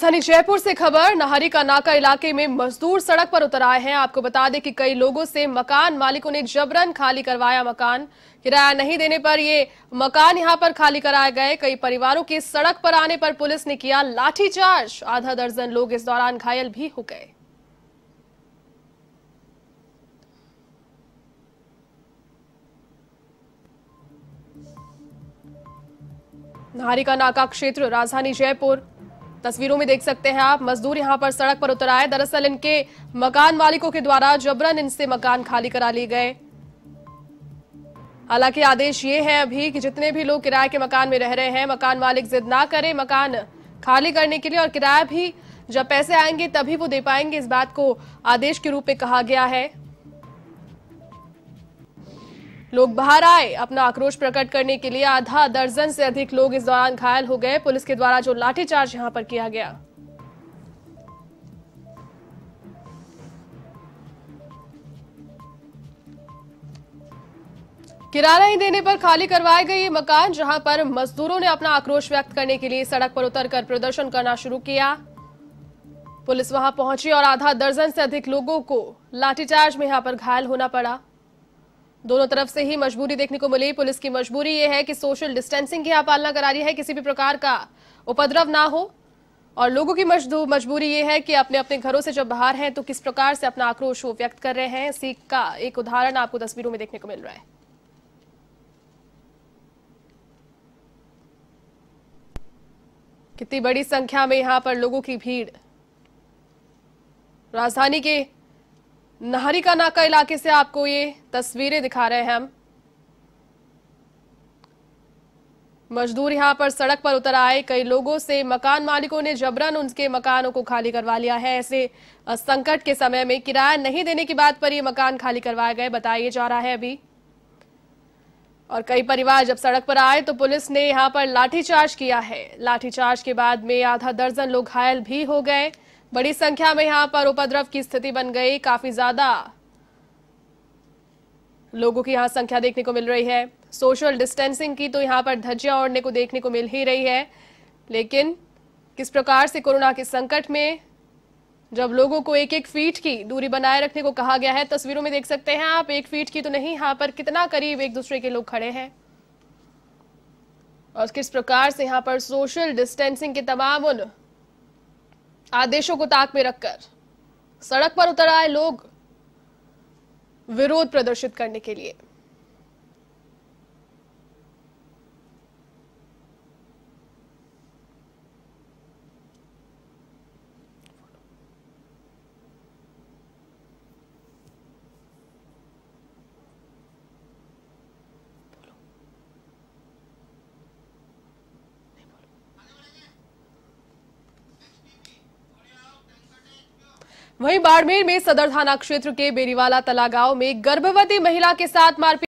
राजधानी जयपुर से खबर नहारी का नाका इलाके में मजदूर सड़क पर उतर आए हैं आपको बता दें कि कई लोगों से मकान मालिकों ने जबरन खाली करवाया मकान किराया नहीं देने पर ये मकान यहां पर खाली कराए गए कई परिवारों के सड़क पर आने पर पुलिस ने किया लाठीचार्ज आधा दर्जन लोग इस दौरान घायल भी हो गए का नाका क्षेत्र राजधानी जयपुर तस्वीरों में देख सकते हैं आप मजदूर यहां पर सड़क पर उतर आए दरअसल इनके मकान मालिकों के द्वारा जबरन इनसे मकान खाली करा लिए गए हालांकि आदेश ये है अभी कि जितने भी लोग किराए के मकान में रह रहे हैं मकान मालिक जिद ना करें मकान खाली करने के लिए और किराया भी जब पैसे आएंगे तभी वो दे पाएंगे इस बात को आदेश के रूप में कहा गया है लोग बाहर आए अपना आक्रोश प्रकट करने के लिए आधा दर्जन से अधिक लोग इस दौरान घायल हो गए पुलिस के द्वारा जो लाठीचार्ज यहां पर किया गया किराया नहीं देने पर खाली करवाए गए ये मकान जहां पर मजदूरों ने अपना आक्रोश व्यक्त करने के लिए सड़क पर उतरकर प्रदर्शन करना शुरू किया पुलिस वहां पहुंची और आधा दर्जन से अधिक लोगों को लाठीचार्ज में यहां पर घायल होना पड़ा दोनों तरफ से ही मजबूरी देखने को मिली पुलिस की मजबूरी ये है कि सोशल डिस्टेंसिंग की पालना करा रही है किसी भी प्रकार का उपद्रव ना हो और लोगों की मजबूरी ये है कि अपने अपने घरों से जब बाहर हैं तो किस प्रकार से अपना आक्रोश व्यक्त कर रहे हैं इसी का एक उदाहरण आपको तस्वीरों में देखने को मिल रहा है कितनी बड़ी संख्या में यहां पर लोगों की भीड़ राजधानी के नहरिका नाका इलाके से आपको ये तस्वीरें दिखा रहे हैं हम मजदूर यहां पर सड़क पर उतर आए कई लोगों से मकान मालिकों ने जबरन उनके मकानों को खाली करवा लिया है ऐसे संकट के समय में किराया नहीं देने की बात पर ये मकान खाली करवाए गए बताया जा रहा है अभी और कई परिवार जब सड़क पर आए तो पुलिस ने यहां पर लाठीचार्ज किया है लाठीचार्ज के बाद में आधा दर्जन लोग घायल भी हो गए बड़ी संख्या में यहां पर उपद्रव की स्थिति बन गई काफी ज्यादा लोगों की यहां संख्या देखने को मिल रही है सोशल डिस्टेंसिंग की तो यहां पर धज्जियां ओढ़ने को देखने को मिल ही रही है लेकिन किस प्रकार से कोरोना के संकट में जब लोगों को एक एक फीट की दूरी बनाए रखने को कहा गया है तस्वीरों में देख सकते हैं आप एक फीट की तो नहीं यहां पर कितना करीब एक दूसरे के लोग खड़े हैं और किस प्रकार से यहां पर सोशल डिस्टेंसिंग के तमाम उन आदेशों को ताक में रखकर सड़क पर उतर आए लोग विरोध प्रदर्शित करने के लिए वहीं बाड़मेर में सदर थाना क्षेत्र के बेरीवाला तला गांव में गर्भवती महिला के साथ मारपीट